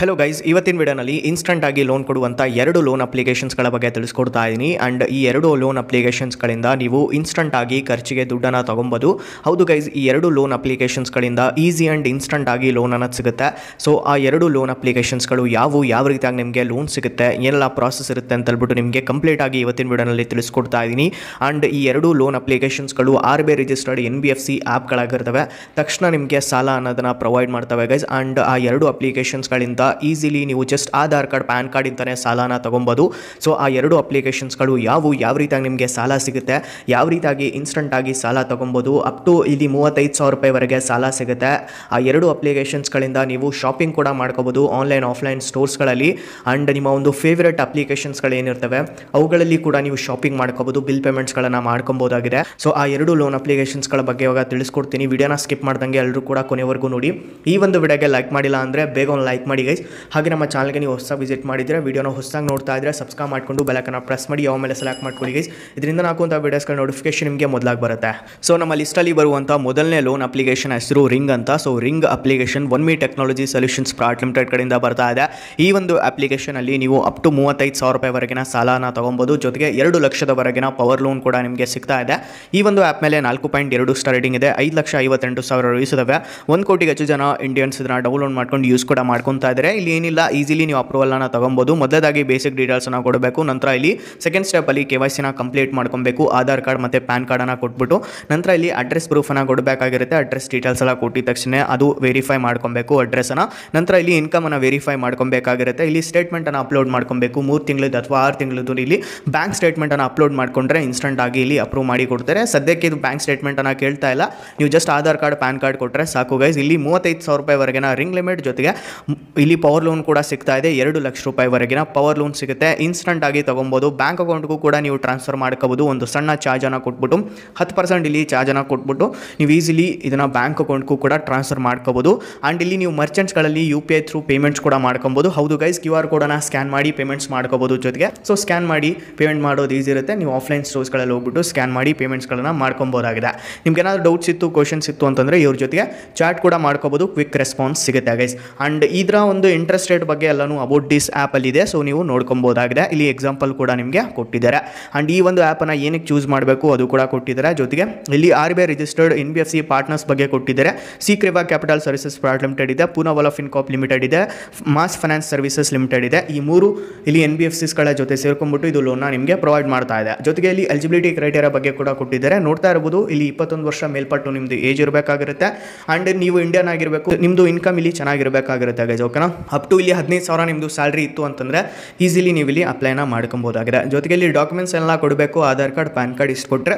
hello guys ಇವತ್ತಿನ ವಿಡಿಯೋನಲ್ಲಿ instant ಆಗಿ ಲೋನ್ ಕೊಡುವಂಥ ಎರಡು ಲೋನ್ ಅಪ್ಲಿಕೇಶನ್ಸ್ಗಳ ಬಗ್ಗೆ ತಿಳಿಸ್ಕೊಡ್ತಾ ಇದ್ದೀನಿ ಆ್ಯಂಡ್ ಈ ಎರಡು ಲೋನ್ ಅಪ್ಲಿಕೇಶನ್ಸ್ಗಳಿಂದ ನೀವು ಇನ್ಸ್ಟಂಟ್ ಆಗಿ ಖರ್ಚಿಗೆ ದುಡ್ಡನ್ನು ತೊಗೊಬೋದು ಹೌದು ಗೈಸ್ ಈ ಎರಡು ಲೋನ್ ಅಪ್ಲಿಕೇಶನ್ಸ್ಗಳಿಂದ ಈಸಿ ಆ್ಯಂಡ್ ಇನ್ಸ್ಟಂಟ್ ಆಗಿ ಲೋನ್ ಅನ್ನೋದು ಸಿಗುತ್ತೆ ಸೊ ಆ ಎರಡು ಲೋನ್ ಅಪ್ಲಿಕೇಶನ್ಸ್ಗಳು ಯಾವುವು ಯಾವ ರೀತಿಯಾಗಿ ನಿಮಗೆ ಲೋನ್ ಸಿಗುತ್ತೆ ಏನೆಲ್ಲ ಪ್ರಾಸೆಸ್ ಇರುತ್ತೆ ಅಂತ ಹೇಳ್ಬಿಟ್ಟು ನಿಮಗೆ ಕಂಪ್ಲೀಟ್ ಆಗಿ ಇವತ್ತಿನ ವಿಡಿಯೋನಲ್ಲಿ ತಿಳಿಸ್ಕೊಡ್ತಾ ಇದ್ದೀನಿ ಆ್ಯಂಡ್ ಈ ಎರಡು ಲೋನ್ ಅಪ್ಲಿಕೇಶನ್ಸ್ಗಳು R B I registered N B F C ಆ್ಯಪ್ಗಳಾಗಿರ್ತವೆ ತಕ್ಷಣ ನಿಮಗೆ ಸಾಲ ಅನ್ನೋದನ್ನು ಪ್ರೊವೈಡ್ ಮಾಡ್ತವೆ ಗೈಸ್ ಆ್ಯಂಡ್ ಆ ಎರಡು ಅಪ್ಲಿಕೇಶನ್ಸ್ಗಳಿಂದ ಈಸಿಲಿ ನೀವು just Aadhaar card PAN card ಇಂತಾನೆ ಸಾಲನ ತೊಗೊಬೋದು ಸೊ ಆ ಎರಡು ಅಪ್ಲಿಕೇಶನ್ಸ್ಗಳು ಯಾವುವು ಯಾವ ರೀತಿಯಾಗಿ ನಿಮಗೆ ಸಾಲ ಸಿಗುತ್ತೆ ಯಾವ ರೀತಿಯಾಗಿ ಆಗಿ ಸಾಲ ತೊಗೊಬೋದು ಅಪ್ ಟು ಇಲ್ಲಿ ಮೂವತ್ತೈದು ಸಾವಿರ ರೂಪಾಯಿವರೆಗೆ ಸಾಲ ಸಿಗುತ್ತೆ ಆ ಎರಡು ಅಪ್ಲಿಕೇಶನ್ಸ್ಗಳಿಂದ ನೀವು ಶಾಪಿಂಗ್ ಕೂಡ ಮಾಡ್ಕೋಬೋದು ಆನ್ಲೈನ್ ಆಫ್ಲೈನ್ ಸ್ಟೋರ್ಸ್ಗಳಲ್ಲಿ ಆ್ಯಂಡ್ ನಿಮ್ಮ ಒಂದು ಫೇವ್ರೆಟ್ ಏನಿರ್ತವೆ ಅವುಗಳಲ್ಲಿ ಕೂಡ ನೀವು ಶಾಪಿಂಗ್ ಮಾಡ್ಕೋಬೋದು ಬಿಲ್ ಪೇಮೆಂಟ್ಸ್ಗಳನ್ನು ಮಾಡ್ಕೊಬೋದಾಗಿದೆ ಸೊ ಆ ಎರಡು ಲೋನ್ ಅಪ್ಲಿಕೇಶನ್ಸ್ಗಳ ಬಗ್ಗೆ ಇವಾಗ ತಿಳಿಸ್ಕೊಡ್ತೀನಿ ವಿಡಿಯೋನ ಸ್ಕಿಪ್ ಮಾಡ್ದಂಗೆ ಎಲ್ಲರೂ ಕೂಡ ಕೊನೆವರೆಗೂ ನೋಡಿ ಈ ಒಂದು ವಿಡಿಯೋಗೆ ಲೈಕ್ ಮಾಡಿಲ್ಲ ಅಂದರೆ ಬೇಗ ಒಂದು ಲೈಕ್ ಮಾಡಿ ಪ್ಲೀಸ್ ಹಾಗೆ ನಮ್ಮ ಚಾನಲ್ಗೆ ನೀವು ಹೊಸ ವಿಸಿಟ್ ಮಾಡಿದರೆ ವೀಡಿಯೋನ ಹೊಸದಾಗಿ ನೋಡ್ತಾ ಇದ್ದರೆ ಸಬ್ಸ್ಕ್ರೈಬ್ ಮಾಡಿಕೊಂಡು ಬೆಲಕನ್ನು ಪ್ರೆಸ್ ಮಾಡಿ ಯಾವ ಮೇಲೆ ಸೆಲೆಕ್ಟ್ ಮಾಡ್ಕೊಳ್ಳಿ ಗೈಸ್ ಇದರಿಂದ ನಾಕುವಂಥ ವಿಡಿಯೋಸ್ಗಳ ನೋಟಿಫಿಕೇಶನ್ ನಿಮಗೆ ಮೊದಲಾಗಿ ಬರುತ್ತೆ ಸೊ ನಮ್ಮ ಲಿಸ್ಟಲ್ಲಿ ಬರುವಂಥ ಮೊದಲನೇ ಲೋನ್ ಅಪ್ಲಿಕೇಶನ್ ಹೆಸರು ರಿಂಗ್ ಅಂತ so ring application OnEMI technology solutions private limited ಕಡೆಯಿಂದ ಬರ್ತಾ ಇದೆ ಈ ಒಂದು ಅಪ್ಲಿಕೇಶನಲ್ಲಿ ನೀವು ಅಪ್ ಟು ಮೂವತ್ತೈದು ಸಾವಿರ ವರೆಗಿನ ಸಾಲನ ತೊಗೊಬೋದು ಜೊತೆಗೆ ಎರಡು ಲಕ್ಷದವರೆಗಿನ ಪವರ್ ಲೋನ್ ಕೂಡ ನಿಮಗೆ ಸಿಗ್ತಾ ಇದೆ ಈ ಒಂದು ಆ್ಯಪ್ ಮೇಲೆ ನಾಲ್ಕು ಪಾಯಿಂಟ್ ಎರಡು ಸ್ಟಾರ್ ರೇಟಿಂಗ್ ಇದೆ ಐದು ಲಕ್ಷ ಐವತ್ತೆಂಟು ಸಾವಿರ ರೂಪಾಯಿ ಒಂದು ಕೋಟಿಗೆ ಹೆಚ್ಚು ಜನ ಇಂಡಿಯನ್ಸ್ ಇದನ್ನ ಡೌನ್ಲೋಡ್ ಮಾಡ್ಕೊಂಡು ಯೂಸ್ ಕೂಡ ಮಾಡ್ಕೊತಾ ಇದ್ದಾರೆ ಇಲ್ಲಿ ಏನಿಲ್ಲ ಈಸಿಲಿ ನೀವು ಅಪ್ರೂವಲ್ ಅನ್ನ ತೊಗೊಬೋದು ಮೊದಲದಾಗಿ ಬೇಸಿಕ್ ಡೀಟೇಲ್ಸನ್ನು ಕೊಡಬೇಕು ನಂತರ ಇಲ್ಲಿ ಸೆಕೆಂಡ್ ಸ್ಟೆಪ್ ಕೆ ವೈ ಸಿನ ಕಂಪ್ಲೀಟ್ ಮಾಡ್ಕೊಬೇಕು ಆಧಾರ್ ಕಾರ್ಡ್ ಮತ್ತೆ ಪ್ಯಾನ್ ಕಾರ್ಡ್ ಅನ್ನ ಕೊಟ್ಬಿಟ್ಟು ನಂತರ ಇಲ್ಲಿ ಅಡ್ರೆಸ್ ಪ್ರೂಫ್ ಅನ್ನ ಕೊಡಬೇಕಾಗಿರುತ್ತೆ ಅಡ್ರೆಸ್ ಡೀಟೇಲ್ಸ್ ಎಲ್ಲ ಕೊಟ್ಟಿದ ತಕ್ಷಣ ಅದು ವೆರಿಫೈ ಮಾಡ್ಕೊಬೇಕು ಅಡ್ರೆಸ್ಸನ್ನು ನಂತರ ಇಲ್ಲಿ ಇನ್ಕಮ್ ಇನ್ಕಮನ್ನು ವೆರಿಫೈ ಮಾಡ್ಕೊಬೇಕಾಗಿರುತ್ತೆ ಇಲ್ಲಿ ಸ್ಟೇಟ್ಮೆಂಟ್ ಅನ್ನ ಅಪ್ಲೋಡ್ ಮಾಡ್ಕೊಬೇಕು ಮೂರು ತಿಂಗಳದ್ದು ಅಥವಾ ಆರು ತಿಂಗಳದ್ದು ಇಲ್ಲಿ ಬ್ಯಾಂಕ್ ಸ್ಟೇಟ್ಮೆಂಟನ್ನು ಅಪ್ಲೋಡ್ ಮಾಡ್ಕೊಂಡ್ರೆ ಇನ್ಸ್ಟೆಂಟ್ ಆಗಿ ಇಲ್ಲಿ ಅಪ್ರೂವ್ ಮಾಡಿ ಕೊಡ್ತಾರೆ ಸದ್ಯಕ್ಕೆ ಇದು ಬ್ಯಾಂಕ್ ಅನ್ನ ಕೇಳ್ತಾ ಇಲ್ಲ ನೀವು just Aadhaar card PAN card ಕೊಟ್ಟರೆ ಸಾಕು ಗೈಸ್ ಇಲ್ಲಿ ಮೂವತ್ತೈದು ಸಾವಿರ ರೂಪಾಯಿವರೆಗಿನ ರಿಂಗ್ ಲಿಮಿಟ್ ಜೊತೆಗೆ ಇಲ್ಲಿ ಪವರ್ ಲೋನ್ ಕೂಡ ಸಿಗ್ತಾ ಇದೆ ಎರಡು ಲಕ್ಷ ರೂಪಾಯಿವರೆಗಿನ ಪವರ್ ಲೋನ್ ಸಿಗುತ್ತೆ ಇನ್ಸ್ಟಂಟ್ ಆಗಿ ತೊಗೊಬೋದು ಬ್ಯಾಂಕ್ ಅಕೌಂಟ್ಗೂ ಕೂಡ ನೀವು ಟ್ರಾನ್ಸ್ಫರ್ ಮಾಡ್ಕೋಬೋದು ಒಂದು ಸಣ್ಣ ಚಾರ್ಜನ್ನು ಕೊಟ್ಬಿಟ್ಟು ಹತ್ತು ಪರ್ಸೆಂಟ್ ಇಲ್ಲಿ ಚಾರ್ಜನ್ನು ಕೊಟ್ಬಿಟ್ಟು ನೀವು ಈಸಿಲಿ ಇದನ್ನು ಬ್ಯಾಂಕ್ ಅಕೌಂಟ್ಗೂ ಕೂಡ ಟ್ರಾನ್ಸ್ಫರ್ ಮಾಡ್ಕೋಬೋದು ಆ್ಯಂಡ್ ಇಲ್ಲಿ ನೀವು ಮರ್ಚೆಂಟ್ಸ್ಗಳಲ್ಲಿ U P I through payments ಕೂಡ ಮಾಡ್ಕೊಬೋದು ಹೌದು ಗೈಸ್ ಕ್ಯೂ ಆರ್ ಕೋಡನ್ನು ಸ್ಕ್ಯಾನ್ ಮಾಡಿ ಪೇಮೆಂಟ್ಸ್ ಮಾಡ್ಕೋಬೋದು ಜೊತೆಗೆ ಸೊ ಸ್ಕ್ಯಾನ್ ಮಾಡಿ ಪೇಮೆಂಟ್ ಮಾಡೋದು ಈಸಿ ಇರುತ್ತೆ ನೀವು ಆಫ್ಲೈನ್ ಸ್ಟೋರ್ಸ್ಗಳಲ್ಲಿ ಹೋಗ್ಬಿಟ್ಟು ಸ್ಕ್ಯಾನ್ ಮಾಡಿ ಪೇಮೆಂಟ್ಸ್ಗಳನ್ನು ಮಾಡ್ಕೊಬೋದಾಗಿದೆ ನಿಮ್ಗೆ ಏನಾದರೂ ಡೌಟ್ಸ್ ಇತ್ತು ಕ್ವಶನ್ಸ್ ಇತ್ತು ಅಂತಂದರೆ ಇವ್ರ ಜೊತೆಗೆ ಚಾಟ್ ಕೂಡ ಮಾಡ್ಕೋಬೋದು ಕ್ವಿಕ್ ರೆಸ್ಪಾನ್ಸ್ ಸಿಗುತ್ತೆ ಗೈಸ್ ಆ್ಯಂಡ್ ಇದರ ಒಂದು ಒಂದು ಇಂಟ್ರೆಸ್ಟ್ ರೇಟ್ ಬಗ್ಗೆ ಎಲ್ಲಾನು ಅಬೌಟ್ ದಿಸ್ ಇದೆ ಸೊ ನೀವು ನೋಡ್ಕೊಬೋದಾಗಿದೆ ಇಲ್ಲಿ ಎಕ್ಸಾಂಪಲ್ ಕೂಡ ನಿಮಗೆ ಕೊಟ್ಟಿದ್ದಾರೆ ಅಂಡ್ ಈ ಒಂದು ಆ್ಯಪನ್ನು ಏನಕ್ಕೆ ಚೂಸ್ ಮಾಡಬೇಕು ಅದು ಕೂಡ ಕೊಟ್ಟಿದ್ದಾರೆ ಜೊತೆಗೆ ಇಲ್ಲಿ R B I registered N B F C partners ಬಗ್ಗೆ ಕೊಟ್ಟಿದ್ದಾರೆ SiCreva capital services private limited ಇದೆ ಪೂನಾವಲ್ ಆಫ್ ಲಿಮಿಟೆಡ್ ಇದೆ ಮಾಸ್ ಫೈನಾನ್ಸ್ ಸರ್ವಿಸಸ್ ಲಿಮಿಟೆಡ್ ಇದೆ ಈ ಮೂರು ಇಲ್ಲಿ ಎನ್ ಬಿ ಎಫ್ ಸಿಸ್ಗಳ ಜೊತೆ ಸೇರ್ಕೊಂಡ್ಬಿಟ್ಟು ಇದು ಲೋನ್ನ ನಿಮಗೆ ಪ್ರೊವೈಡ್ ಮಾಡ್ತಾ ಇದೆ ಜೊತೆಗೆ ಇಲ್ಲಿ ಎಲಿಜಿಬಿಲಿಟಿ ಕ್ರೈಟೇರಿಯಾ ಬಗ್ಗೆ ಕೂಡ ಕೊಟ್ಟಿದ್ದಾರೆ ನೋಡ್ತಾ ಇರಬಹುದು ಇಲ್ಲಿ ಇಪ್ಪತ್ತೊಂದು ವರ್ಷ ಮೇಲ್ಪಟ್ಟು ನಿಮ್ದು ಏಜ್ ಇರಬೇಕಾಗಿರುತ್ತೆ ಅಂಡ್ ನೀವು ಇಂಡಿಯನ್ ಆಗಿರಬೇಕು ನಿಮ್ಮದು ಇನ್ಕಮ್ ಇಲ್ಲಿ ಚೆನ್ನಾಗಿರಬೇಕಾಗಿರುತ್ತೆ ಗೈಸ್ ಓಕೆನಾ ಅಪ್ ಟು ಇಲ್ಲಿ ಹದಿನೈದು ಸಾವಿರ ನಿಮ್ಮದು ಸ್ಯಾಲ್ರಿ ಇತ್ತು ಅಂತಂದರೆ ಈಸಿಲಿ ನೀವು ಇಲ್ಲಿ ಅಪ್ಲೈನ ಮಾಡ್ಕೊಬೋದಾಗಿದೆ ಜೊತೆಗೆ ಇಲ್ಲಿ ಡಾಕ್ಯುಮೆಂಟ್ಸ್ ಎಲ್ಲ ಕೊಡಬೇಕು ಆಧಾರ್ ಕಾರ್ಡ್ ಪ್ಯಾನ್ ಕಾರ್ಡ್ ಇಸ್ಕೊಟ್ರೆ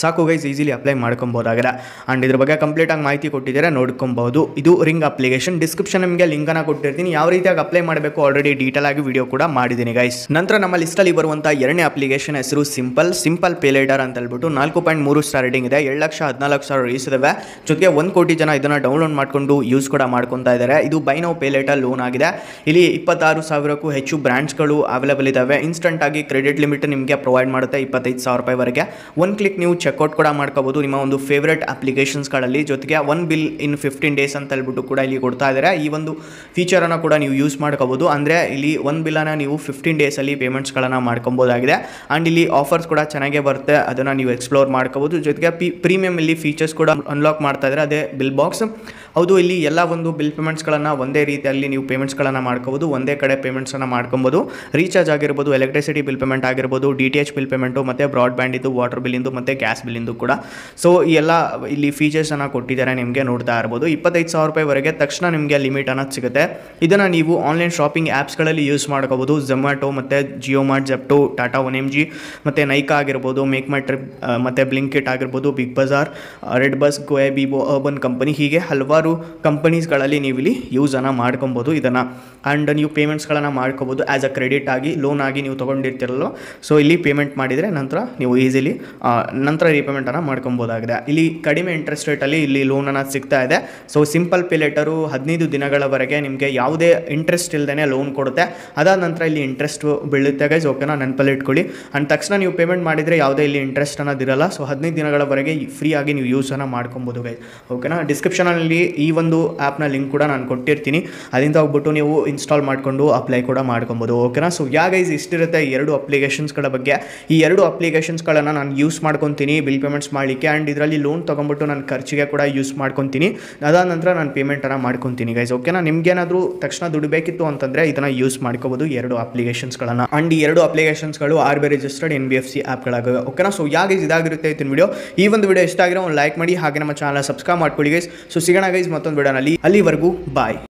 ಸಾಕು ಗೈಸ್ ಈಸಿಲಿ ಅಪ್ಲೈ ಮಾಡ್ಕೊಬೋದಾಗಿದೆ ಆ್ಯಂಡ್ ಇದ್ರ ಬಗ್ಗೆ ಕಂಪ್ಲೀಟಾಗಿ ಮಾಹಿತಿ ಕೊಟ್ಟಿದ್ದೀರ ನೋಡ್ಕೊಬೋದು ಇದು ರಿಂಗ್ ಅಪ್ಲಿಕೇಶನ್ ಡಿಸ್ಕ್ರಿಪ್ಷನ್ ನಿಮಗೆ ಲಿಂಕನ್ನು ಕೊಟ್ಟಿರ್ತೀನಿ ಯಾವ ರೀತಿಯಾಗಿ ಅಪ್ಲೈ ಮಾಡಬೇಕು ಆಲ್ರೆಡಿ ಡೀಟೇಲ್ ಆಗಿ ವಿಡಿಯೋ ಕೂಡ ಮಾಡಿದ್ದೀನಿ ಗೈಸ್ ನಂತರ ನಮ್ಮ ಲಿಸ್ಟಲ್ಲಿ ಬರುವಂಥ ಎರಡನೇ ಅಪ್ಲಿಕೇಶನ್ ಹೆಸರು ಸಿಂಪಲ್ ಸಿಂಪಲ್ ಪೇ ಲೇಡರ್ ಅಂತ ಹೇಳ್ಬಿಟ್ಟು ನಾಲ್ಕು ಪಾಯಿಂಟ್ ಮೂರು ಸ್ಟಾರ್ ರೇಟಿಂಗ್ ಇದೆ ಏಳು ಲಕ್ಷ ಹದಿನಾಲ್ಕು ಸಾವಿರ ರೀಸ್ ಇದಾವೆ ಜೊತೆಗೆ ಒಂದು ಕೋಟಿ ಜನ ಇದನ್ನು ಡೌನ್ಲೋಡ್ ಮಾಡಿಕೊಂಡು ಯೂಸ್ ಕೂಡ ಮಾಡ್ಕೊತಾ ಇದ್ದಾರೆ ಇದು buy now pay later loan ಆಗಿದೆ ಇಲ್ಲಿ ಇಪ್ಪತ್ತಾರು ಸಾವಿರಕ್ಕೂ ಹೆಚ್ಚು ಬ್ರಾಂಡ್ಸ್ಗಳು ಅವೈಲೇಬಲ್ ಇದ್ದಾವೆ ಇನ್ಸ್ಟಂಟ್ ಆಗಿ ಕ್ರೆಡಿಟ್ ಲಿಮಿಟ್ ನಿಮಗೆ ಪ್ರೊವೈಡ್ ಮಾಡುತ್ತೆ ಇಪ್ಪತ್ತೈದು ಸಾವಿರ ರೂಪಾಯಿವರೆಗೆ ಒನ್ ಕ್ಲಿಕ್ ನೀವು ಚೆಕ್ಔಟ್ ಕೂಡ ಮಾಡ್ಕೋಬೋದು ನಿಮ್ಮ ಒಂದು ಫೇವ್ರೆಟ್ ಅಪ್ಲಿಕೇಶನ್ಸ್ಗಳಲ್ಲಿ ಜೊತೆಗೆ one bill in fifteen days ಅಂತ ಹೇಳ್ಬಿಟ್ಟು ಕೂಡ ಇಲ್ಲಿ ಕೊಡ್ತಾ ಇದ್ದಾರೆ ಈ ಒಂದು ಫೀಚರನ್ನು ಕೂಡ ನೀವು ಯೂಸ್ ಮಾಡ್ಕೋಬೋದು ಅಂದರೆ ಇಲ್ಲಿ ಒನ್ ಬಿಲ್ಲನ್ನು ನೀವು ಫಿಫ್ಟೀನ್ ಡೇಸಲ್ಲಿ ಪೇಮೆಂಟ್ಸ್ಗಳನ್ನು ಮಾಡ್ಕೊಬೋದಾಗಿದೆ ಆ್ಯಂಡ್ ಇಲ್ಲಿ ಆಫರ್ಸ್ ಕೂಡ ಚೆನ್ನಾಗಿ ಬರುತ್ತೆ ಅದನ್ನು ನೀವು ಎಕ್ಸ್ಪ್ಲೋರ್ ಮಾಡ್ಕೋಬೋದು ಜೊತೆಗೆ ಪಿ ಪ್ರೀಮಿಯಮ್ ಇಲ್ಲಿ ಫೀಚರ್ಸ್ ಕೂಡ ಅನ್ಲಾಕ್ ಮಾಡ್ತಾ ಇದ್ದಾರೆ ಅದೇ ಬಿಲ್ ಬಾಕ್ಸ್ ಹೌದು ಇಲ್ಲಿ ಎಲ್ಲ ಒಂದು ಬಿಲ್ ಪೇಮೆಂಟ್ಸ್ಗಳನ್ನು ಒಂದೇ ರೀತಿಯಲ್ಲಿ ನೀವು ಪೇಮೆಂಟ್ಸ್ಗಳನ್ನು ಮಾಡ್ಕೋಬೋದು ಒಂದೇ ಕಡೆ ಪೇಮೆಂಟ್ಸನ್ನು ಮಾಡ್ಕೊಬೋದು ರೀಚಾರ್ಜ್ ಆಗಿರ್ಬೋದು ಎಲೆಕ್ಟ್ರಿಸಿಟಿ ಬಿಲ್ ಪೇಮೆಂಟ್ ಆಗಿರ್ಬೋದು D T H bill payment ಮತ್ತು ಬ್ರಾಡ್ಬ್ಯಾಂಡಿಂದು ವಾಟರ್ ಬಿಲ್ಲಿಂದು ಮತ್ತು ಗ್ಯಾಸ್ ಬಿಲ್ಲಿಂದು ಕೂಡ ಸೊ ಎಲ್ಲ ಇಲ್ಲಿ ಫೀಚರ್ಸನ್ನು ಕೊಟ್ಟಿದ್ದಾರೆ ನಿಮಗೆ ನೋಡ್ತಾ ಇರ್ಬೋದು ಇಪ್ಪತ್ತೈದು ಸಾವಿರ ರೂಪಾಯಿವರೆಗೆ ತಕ್ಷಣ ನಿಮಗೆ ಲಿಮಿಟ್ ಅನ್ನೋದು ಸಿಗುತ್ತೆ ಇದನ್ನು ನೀವು ಆನ್ಲೈನ್ ಶಾಪಿಂಗ್ ಆ್ಯಪ್ಸ್ಗಳಲ್ಲಿ ಯೂಸ್ ಮಾಡ್ಕೋಬೋದು ಝೊಮ್ಯಾಟೊ ಮತ್ತು Jio mart Zepto Tata one M G ಮತ್ತು ನೈಕಾ ಆಗಿರ್ಬೋದು ಮೇಕ್ ಮೈ ಟ್ರಿಪ್ ಮತ್ತು ಬ್ಲಿಂಕಿಟ್ ಆಗಿರ್ಬೋದು big Bazaar red bus Goibibo urban company ಹೀಗೆ ಹಲವಾರು ಹಲವಾರು ಕಂಪನೀಸ್ಗಳಲ್ಲಿ ನೀವು ಇಲ್ಲಿ ಯೂಸನ್ನು ಮಾಡ್ಕೊಬೋದು ಇದನ್ನು ಆ್ಯಂಡ್ ನೀವು ಪೇಮೆಂಟ್ಸ್ಗಳನ್ನು ಮಾಡ್ಕೊಬೋದು ಆ್ಯಸ್ ಅ ಕ್ರೆಡಿಟ್ ಆಗಿ ಲೋನ್ ಆಗಿ ನೀವು ತೊಗೊಂಡಿರ್ತಿರಲ್ಲೋ ಸೊ ಇಲ್ಲಿ ಪೇಮೆಂಟ್ ಮಾಡಿದರೆ ನಂತರ ನೀವು ಈಸಿಲಿ ನಂತರ ರೀಪೇಮೆಂಟನ್ನು ಮಾಡ್ಕೊಬೋದಾಗಿದೆ ಇಲ್ಲಿ ಕಡಿಮೆ ಇಂಟ್ರೆಸ್ಟ್ ರೇಟಲ್ಲಿ ಇಲ್ಲಿ ಲೋನನ್ನು ಸಿಗ್ತಾ ಇದೆ ಸೊ ಸಿಂಪಲ್ ಪೇ ಹದಿನೈದು ದಿನಗಳವರೆಗೆ ನಿಮಗೆ ಯಾವುದೇ ಇಂಟ್ರೆಸ್ಟ್ ಇಲ್ಲದೇ ಲೋನ್ ಕೊಡುತ್ತೆ ಅದಾದ ನಂತರ ಇಲ್ಲಿ ಇಂಟ್ರೆಸ್ಟ್ ಬೀಳುತ್ತೆ ಗೈಸ್ ಓಕೆನಾ ನೆನಪಲ್ಲಿ ಇಟ್ಕೊಳ್ಳಿ ಆ್ಯಂಡ್ ತಕ್ಷಣ ನೀವು ಪೇಮೆಂಟ್ ಮಾಡಿದರೆ ಯಾವುದೇ ಇಲ್ಲಿ ಇಂಟ್ರೆಸ್ಟ್ ಅನ್ನೋದಿರಲ್ಲ ಸೊ ಹದಿನೈದು ದಿನಗಳವರೆಗೆ ಫ್ರೀ ಆಗಿ ನೀವು ಯೂಸನ್ನು ಮಾಡ್ಕೊಬೋದು ಗೈಸ್ ಓಕೆನಾ ಡಿಸ್ಕ್ರಿಪ್ಷನಲ್ಲಿ ಈ ಒಂದು ಆ್ಯಪ್ನ ಲಿಂಕ್ ಕೂಡ ನಾನು ಕೊಟ್ಟಿರ್ತೀನಿ ಅದರಿಂದ ಹೋಗ್ಬಿಟ್ಟು ನೀವು ಇನ್ಸ್ಟಾಲ್ ಮಾಡಿಕೊಂಡು ಅಪ್ಲೈ ಕೂಡ ಮಾಡ್ಕೊಬೋದು ಓಕೆನಾ ಸೊ ಯಾ ಗೈಸ್ ಇಷ್ಟಿರುತ್ತೆ ಎರಡು ಅಪ್ಲಿಕೇಶನ್ಸ್ಗಳ ಬಗ್ಗೆ ಈ ಎರಡು ಅಪ್ಲಿಕೇಶನ್ಸ್ಗಳನ್ನು ನಾನು ಯೂಸ್ ಮಾಡ್ಕೊತೀನಿ ಬಿಲ್ ಪೇಮೆಂಟ್ಸ್ ಮಾಡಲಿಕ್ಕೆ ಆ್ಯಂಡ್ ಇದರಲ್ಲಿ ಲೋನ್ ತೊಗೊಂಡ್ಬಿಟ್ಟು ನಾನು ಖರ್ಚಿಗೆ ಕೂಡ ಯೂಸ್ ಮಾಡ್ಕೊತೀನಿ ಅದಾದ ನಂತರ ನಾನು ಪೇಮೆಂಟನ್ನು ಮಾಡ್ಕೊತೀನಿ ಗೈಸ್ ಓಕೆನಾ ನಿಮಗೇನಾದರೂ ತಕ್ಷಣ ದುಡ್ಡು ಬೇಕಿತ್ತು ಅಂತಂದರೆ ಇದನ್ನು ಯೂಸ್ ಮಾಡ್ಕೋಬೋದು ಎರಡು ಅಪ್ಲಿಕೇಶನ್ಸ್ಗಳನ್ನು ಆ್ಯಂಡ್ ಈ ಎರಡು ಅಪ್ಲಿಕೇಶನ್ಸ್ಗಳು R B registered N B F C ಆ್ಯಪ್ಗಳಾಗವೆ ಓಕೆನಾ ಸೊ ಯಾಕೆ ಇದಾಗಿರುತ್ತೆ ಇತ್ತಿನ ವಿಡಿಯೋ ಈ ಒಂದು ವಿಡಿಯೋ ಇಷ್ಟ ಆಗಿರೋ ಒಂದು ಲೈಕ್ ಮಾಡಿ ಹಾಗೆ ನಮ್ಮ ಚಾನಲ್ ಸಬ್ಸ್ಕ್ರೈಬ್ ಮಾಡ್ಕೊಳ್ಳಿ ಗೈಸ್ ಸೊ ಸಿಗೋಣ ಗೈಸ್ ಗೈಸ್ ಮತ್ತೊಂದು ಬಿಡೋಣ ಅಲ್ಲಿ ಅಲ್ಲಿವರೆಗೂ ಬಾಯ್